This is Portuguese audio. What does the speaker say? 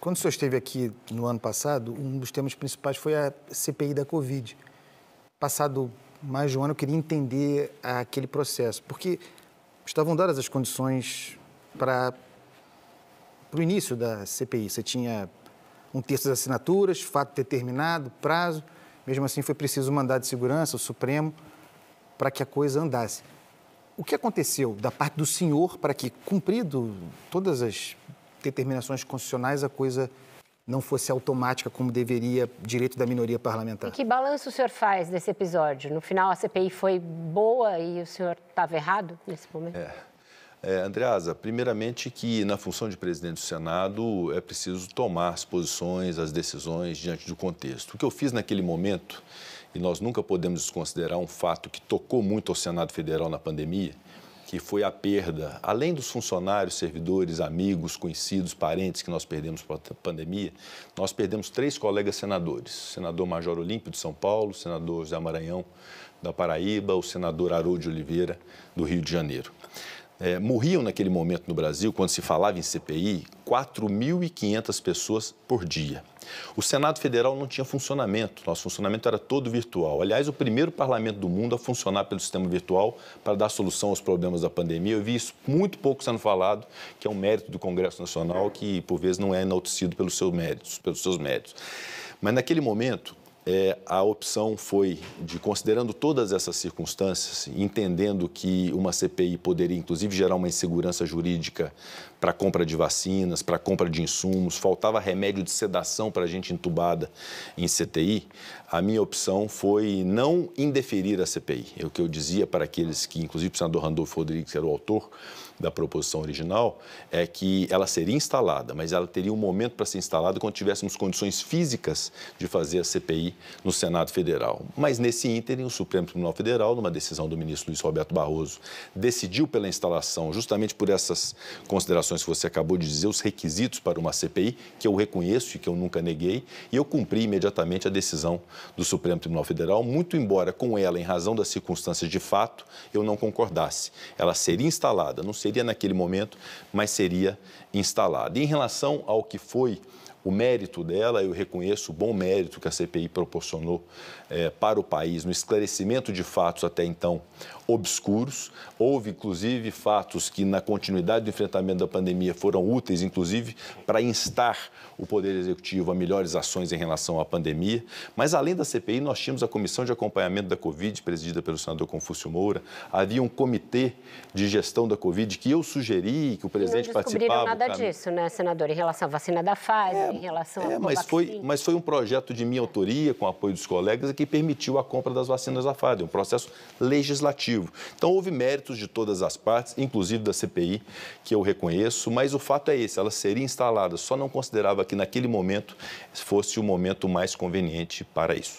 Quando o senhor esteve aqui no ano passado, um dos temas principais foi a CPI da Covid. Passado mais de um ano, eu queria entender aquele processo, porque estavam dadas as condições para o início da CPI. Você tinha um terço das assinaturas, fato determinado, prazo. Mesmo assim, foi preciso um mandado de segurança, o Supremo, para que a coisa andasse. O que aconteceu da parte do senhor para que, cumprido todas as determinações constitucionais a coisa não fosse automática como deveria direito da minoria parlamentar. E que balanço o senhor faz desse episódio? No final, a CPI foi boa e o senhor estava errado nesse momento? É. é. Andreasa, primeiramente que na função de presidente do Senado é preciso tomar as posições, as decisões diante do contexto. O que eu fiz naquele momento, e nós nunca podemos desconsiderar um fato que tocou muito ao Senado Federal na pandemia, que foi a perda, além dos funcionários, servidores, amigos, conhecidos, parentes que nós perdemos para a pandemia, nós perdemos três colegas senadores: senador Major Olímpio de São Paulo, senador José Maranhão da Paraíba, o senador Haroldo de Oliveira do Rio de Janeiro. É, morriam naquele momento no Brasil, quando se falava em CPI, 4.500 pessoas por dia. O Senado Federal não tinha funcionamento, nosso funcionamento era todo virtual. Aliás, o primeiro parlamento do mundo a funcionar pelo sistema virtual para dar solução aos problemas da pandemia. Eu vi isso muito pouco sendo falado, que é um mérito do Congresso Nacional, que por vezes não é enaltecido pelos seus méritos, pelos seus méritos. Mas naquele momento, é, a opção foi de, considerando todas essas circunstâncias, entendendo que uma CPI poderia, inclusive, gerar uma insegurança jurídica para compra de vacinas, para compra de insumos, faltava remédio de sedação para gente entubada em CTI, a minha opção foi não indeferir a CPI. É o que eu dizia para aqueles que, inclusive o senador Randolfo Rodrigues, que era o autor da proposição original, é que ela seria instalada, mas ela teria um momento para ser instalada quando tivéssemos condições físicas de fazer a CPI no Senado Federal. Mas nesse ínterim, o Supremo Tribunal Federal, numa decisão do ministro Luiz Roberto Barroso, decidiu pela instalação, justamente por essas considerações que você acabou de dizer, os requisitos para uma CPI, que eu reconheço e que eu nunca neguei, e eu cumpri imediatamente a decisão do Supremo Tribunal Federal, muito embora com ela, em razão das circunstâncias de fato, eu não concordasse. Ela seria instalada, não seria naquele momento, mas seria instalada. E em relação ao que foi o mérito dela, eu reconheço o bom mérito que a CPI proporcionou é, para o país no esclarecimento de fatos até então obscuros. Houve, inclusive, fatos que, na continuidade do enfrentamento da pandemia, foram úteis, inclusive, para instar o Poder Executivo a melhores ações em relação à pandemia. Mas, além da CPI, nós tínhamos a Comissão de Acompanhamento da Covid, presidida pelo senador Confúcio Moura. Havia um comitê de gestão da Covid que eu sugeri que o presidente participava. Não descobriram nada disso, né, senador, em relação à vacina da Pfizer. É, em relação é, mas foi, mas foi um projeto de minha autoria, com o apoio dos colegas, que permitiu a compra das vacinas da Pfizer, é um processo legislativo. Então, houve méritos de todas as partes, inclusive da CPI, que eu reconheço, mas o fato é esse, ela seria instalada, só não considerava que naquele momento fosse o momento mais conveniente para isso.